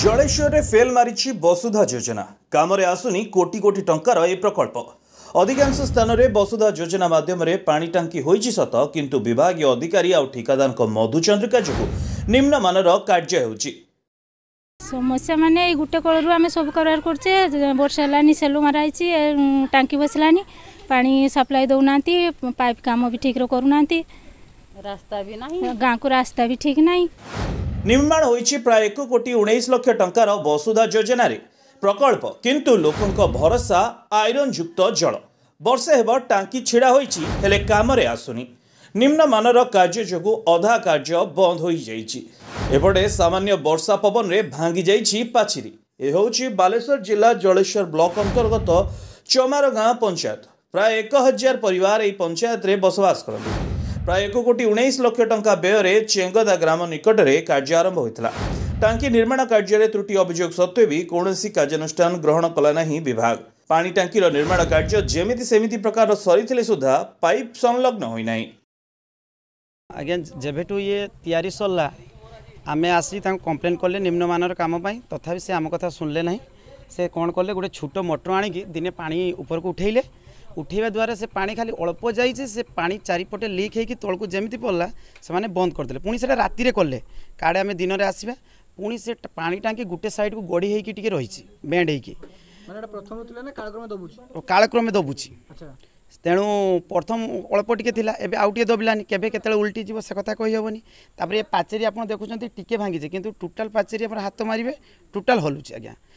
ଜଳେଶ୍ୱରରେ fail ମାରିଛି ବସୁଧା ଯୋଜନା କାମରେ ଆସୁନି କୋଟି କୋଟି ଟଙ୍କାର ଏହି ପ୍ରକଳ୍ପ ଅଧିକାଂଶ ସ୍ଥାନରେ ବସୁଧା ଯୋଜନା ମାଧ୍ୟମରେ ପାଣି ଟାଙ୍କି ହୋଇଛି ସତ କିନ୍ତୁ ବିଭାଗୀୟ ଅଧିକାରୀ ଆଉ ଠିକାଦାରଙ୍କ ମଧୁଚନ୍ଦ୍ରିକା ଯୋଗୁଁ ନିମ୍ନମାନର କାର୍ଯ୍ୟ ହେଉଛି ସମସ୍ୟା ମାନେ ଏଇ ଗୋଟେ କଳରୁ ଆମେ ସବୁ କରବାର କରୁଛେ ବର୍ଷା ହେଲାନି ସେଲୁ ମରାହେଇଛି ଟାଙ୍କି ବସିଲାନି ପାଣି ସପ୍ଲାଏ ଦେଉନାହାନ୍ତି ପାଇପ୍ କାମ ବି ଠିକ୍ରେ କରୁନାହାନ୍ତି ରାସ୍ତା ବି ନାହିଁ ଗାଁକୁ ରାସ୍ତା ବି ଠିକ୍ ନାହିଁ ନିର୍ମାଣ ହୋଇଛି ପ୍ରାୟ ଏକ କୋଟି ଉଣେଇଶ ଲକ୍ଷ ଟଙ୍କାର ବସୁଧା ଯୋଜନାରେ ପ୍ରକଳ୍ପ କିନ୍ତୁ ଲୋକଙ୍କ ଭରସା ଆଇରନ୍ ଯୁକ୍ତ ଜଳ ବର୍ଷେ ହେବ ଟାଙ୍କି ଛିଡ଼ା ହୋଇଛି ହେଲେ କାମରେ ଆସୁନି ନିମ୍ନମାନର କାର୍ଯ୍ୟ ଯୋଗୁଁ ଅଧା କାର୍ଯ୍ୟ ବନ୍ଦ ହୋଇଯାଇଛି ଏପଟେ ସାମାନ୍ୟ ବର୍ଷା ପବନରେ ଭାଙ୍ଗିଯାଇଛି ପାଚିରି ଏ ହେଉଛି ବାଲେଶ୍ୱର ଜିଲ୍ଲା ଜଳେଶ୍ୱର ବ୍ଲକ ଅନ୍ତର୍ଗତ ଚମାର ଗାଁ ପଞ୍ଚାୟତ ପ୍ରାୟ ଏକ ହଜାର ପରିବାର ଏହି ପଞ୍ଚାୟତରେ ବସବାସ କରନ୍ତି ପ୍ରାୟ ଏକ କୋଟି ଉଣେଇଶ ଲକ୍ଷ ଟଙ୍କା ବ୍ୟୟରେ ଚେଙ୍ଗଦା ଗ୍ରାମ ନିକଟରେ କାର୍ଯ୍ୟ ଆରମ୍ଭ ହୋଇଥିଲା ଟାଙ୍କି ନିର୍ମାଣ କାର୍ଯ୍ୟରେ ତ୍ରୁଟି ଅଭିଯୋଗ ସତ୍ତ୍ୱେ ବି କୌଣସି କାର୍ଯ୍ୟାନୁଷ୍ଠାନ ଗ୍ରହଣ କଲା ନାହିଁ ବିଭାଗ ପାଣି ଟାଙ୍କିର ନିର୍ମାଣ କାର୍ଯ୍ୟ ଯେମିତି ସେମିତି ପ୍ରକାରର ସରିଥିଲେ ସୁଦ୍ଧା ପାଇପ୍ ସଂଲଗ୍ନ ହୋଇନାହିଁ ଆଜ୍ଞା ଯେବେଠୁ ଇଏ ତିଆରି ସରିଲା ଆମେ ଆସି ତାଙ୍କୁ କମ୍ପ୍ଲେନ୍ କଲେ ନିମ୍ନମାନର କାମ ପାଇଁ ତଥାପି ସେ ଆମ କଥା ଶୁଣିଲେ ନାହିଁ ସେ କ'ଣ କଲେ ଗୋଟେ ଛୋଟ ମଟର ଆଣିକି ଦିନେ ପାଣି ଉପରକୁ ଉଠେଇଲେ উঠাଇବା ଦ୍ୱାରା ସେ ପାଣି ଖାଲି ଅଳ୍ପ ଯାଇଛି ସେ ପାଣି ଚାରିପଟେ ଲିକ୍ ହେଇକି ତଳକୁ ଯେମିତି ପଡ଼ିଲା ସେମାନେ ବନ୍ଦ କରିଦେଲେ ପୁଣି ସେଇଟା ରାତିରେ କଲେ କାଡ଼େ ଆମେ ଦିନରେ ଆସିବା ପୁଣି ସେ ପାଣି ଟାଙ୍କି ଗୋଟେ ସାଇଡ଼କୁ ଗଡ଼ି ହେଇକି ଟିକେ ରହିଛି ବେଣ୍ଡ ହେଇକି କାଳକ୍ରମେ ଦବୁଛି ତେଣୁ ପ୍ରଥମ ଅଳ୍ପ ଟିକେ ଥିଲା ଏବେ ଆଉ ଟିକେ ଦବିଲାନି କେବେ କେତେବେଳେ ଉଲ୍ଟିଯିବ ସେ କଥା କହିହେବନି ତାପରେ ଏ ପାଚେରୀ ଆପଣ ଦେଖୁଛନ୍ତି ଟିକେ ଭାଙ୍ଗିଛି କିନ୍ତୁ ଟୋଟାଲ୍ ପାଚେରୀ ଆପଣ ହାତ ମାରିବେ ଟୋଟାଲ୍ ହଲୁଛି ଆଜ୍ଞା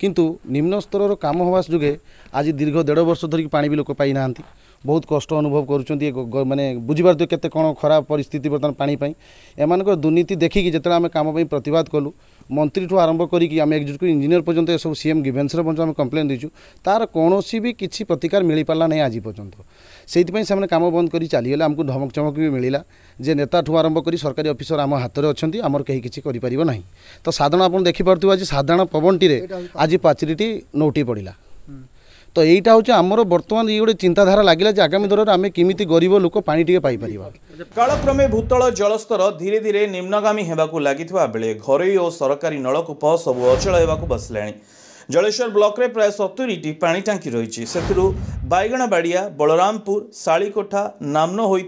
କିନ୍ତୁ ନିମ୍ନ ସ୍ତରର କାମ ହେବା ଯୋଗେ ଆଜି ଦୀର୍ଘ ଦେଢ଼ ବର୍ଷ ଧରିକି ପାଣି ବି ଲୋକ ପାଇନାହାନ୍ତି ବହୁତ କଷ୍ଟ ଅନୁଭବ କରୁଛନ୍ତି ମାନେ ବୁଝିପାରୁଥିବେ କେତେ କ'ଣ ଖରାପ ପରିସ୍ଥିତି ବର୍ତ୍ତମାନ ପାଣି ପାଇଁ ଏମାନଙ୍କର ଦୁର୍ନୀତି ଦେଖିକି ଯେତେବେଳେ ଆମେ କାମ ପାଇଁ ପ୍ରତିବାଦ କଲୁ ମନ୍ତ୍ରୀଠୁ ଆରମ୍ଭ କରିକି ଆମେ ଏକ୍ଜିକ୍ୟୁଟିଭ୍ ଇଞ୍ଜିନିୟର ପର୍ଯ୍ୟନ୍ତ ଏସବୁ ସି ଏମ୍ ଗିଭେନ୍ସରେ ପର୍ଯ୍ୟନ୍ତ ଆମେ କମ୍ପ୍ଲେନ୍ ଦେଇଛୁ ତା'ର କୌଣସି ବି କିଛି ପ୍ରତିକାର ମିଳିପାରିଲା ନାହିଁ ଆଜି ପର୍ଯ୍ୟନ୍ତ ସେଇଥିପାଇଁ ସେମାନେ କାମ ବନ୍ଦ କରି ଚାଲିଗଲେ ଆମକୁ ଧମକ ଚମକ ବି ମିଳିଲା ଯେ ନେତାଠୁ ଆରମ୍ଭ କରି ସରକାରୀ ଅଫିସର ଆମ ହାତରେ ଅଛନ୍ତି ଆମର କେହି କିଛି କରିପାରିବ ନାହିଁ ତ ସାଧାରଣ ଆପଣ ଦେଖିପାରୁଥିବେ ଆଜି ସାଧାରଣ ପବନଟିରେ আজি পাচিরিটি নৌটি পড়া তো এইটা হচ্ছে আমার বর্তমানে ইয়ে গোটে চিন্তাধারা লাগিলা যে আগামী দিনের আমি কমিটি গরিব লোক পা টিকে পাইপার কালক্রমে ভূতল জলস্তর ধীরে ধীরে নিম্নগামী হওয়া লাগিবা বেড়ে ঘরোই ও সরকারি নলকূপ সবু অচল হওয়া বসলে জলেশ্বর ব্লকরে প্রায় সতুরিটি পা টাঙ্কি রয়েছে সেতু বাইগণবাড়িয়া বলরামপুর শাড়িকোঠা নামন হয়ে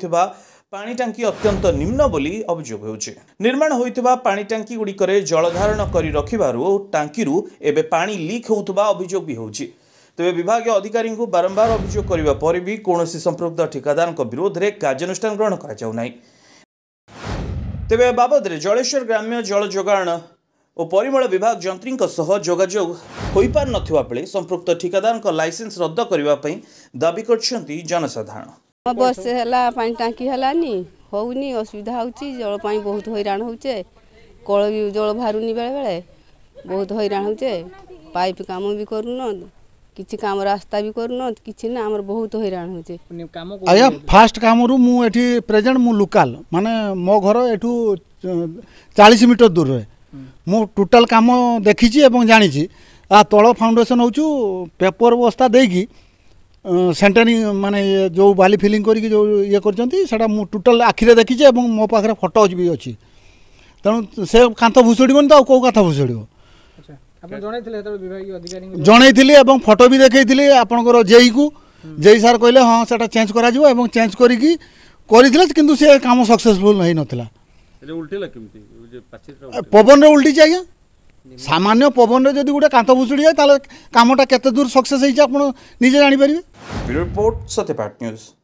ପାଣି ଟାଙ୍କି ଅତ୍ୟନ୍ତ ନିମ୍ନ ବୋଲି ଅଭିଯୋଗ ହେଉଛି ନିର୍ମାଣ ହୋଇଥିବା ପାଣି ଟାଙ୍କି ଗୁଡ଼ିକରେ ଜଳଧାରଣ କରି ରଖିବାରୁ ଟାଙ୍କିରୁ ଏବେ ପାଣି ଲିକ୍ ହେଉଥିବା ଅଭିଯୋଗ ବି ହେଉଛି ତେବେ ବିଭାଗୀୟ ଅଧିକାରୀଙ୍କୁ ବାରମ୍ବାର ଅଭିଯୋଗ କରିବା ପରେ ବି କୌଣସି ସମ୍ପୃକ୍ତ ଠିକାଦାରଙ୍କ ବିରୋଧରେ କାର୍ଯ୍ୟାନୁଷ୍ଠାନ ଗ୍ରହଣ କରାଯାଉ ନାହିଁ ତେବେ ଏ ବାବଦରେ ଜଳେଶ୍ୱର ଗ୍ରାମ୍ୟ ଜଳ ଯୋଗାଣ ଓ ପରିମଳ ବିଭାଗ ଯନ୍ତ୍ରୀଙ୍କ ସହ ଯୋଗାଯୋଗ ହୋଇପାରୁନଥିବା ବେଳେ ସମ୍ପୃକ୍ତ ଠିକାଦାରଙ୍କ ଲାଇସେନ୍ସ ରଦ୍ଦ କରିବା ପାଇଁ ଦାବି କରିଛନ୍ତି ଜନସାଧାରଣ ହଁ ବର୍ଷେ ହେଲା ପାଣି ଟାଙ୍କି ହେଲାନି ହଉନି ଅସୁବିଧା ହେଉଛି ଜଳ ପାଇଁ ବହୁତ ହଇରାଣ ହେଉଛେ କଳ ବି ଜଳ ବାହାରୁନି ବେଳେବେଳେ ବହୁତ ହଇରାଣ ହେଉଛେ ପାଇପ୍ କାମ ବି କରୁନ କିଛି କାମ ରାସ୍ତା ବି କରୁନ କିଛି ନା ଆମର ବହୁତ ହଇରାଣ ହେଉଛେ ଆଜ୍ଞା ଫାଷ୍ଟ କାମରୁ ମୁଁ ଏଠି ପ୍ରେଜେଣ୍ଟ ମୁଁ ଲୋକାଲ ମାନେ ମୋ ଘର ଏଠୁ ଚାଳିଶ ମିଟର ଦୂରରେ ମୁଁ ଟୋଟାଲ କାମ ଦେଖିଛି ଏବଂ ଜାଣିଛି ଆ ତଳ ଫାଉଣ୍ଡେସନ ହେଉଛୁ ପେପର ବସ୍ତା ଦେଇକି সেন্টারিং মানে যে বালি ফিলিং করি যে ইয়ে করছেন সেটা মু টোটাল আখিরে দেখিছি এবং মো পাখে ফটো বি অছি তেমন সে কাঁথ ভুষুড়বনি তো কেউ কাঁথ ভুষুড়ব জনাইলি এবং ফটো বি দেখাইলি আপনার জেইকু জেই সার কে হ্যাঁ সেটা চেঞ্জ করা এবং চেঞ্জ করি করেছিল কিন্তু সে কাম সকসেসফুল হয়ে নথিলা পবনরে উল্টিছে আজ্ঞা সামান্য পবনরে যদি গোটে কাঁথ ভুষুড়ি যায় তাহলে কামটা কত দূর সকসেস হয়েছে আপনার নিজে জাঁপারে রিপোর্ট সত্যপাট নিউজ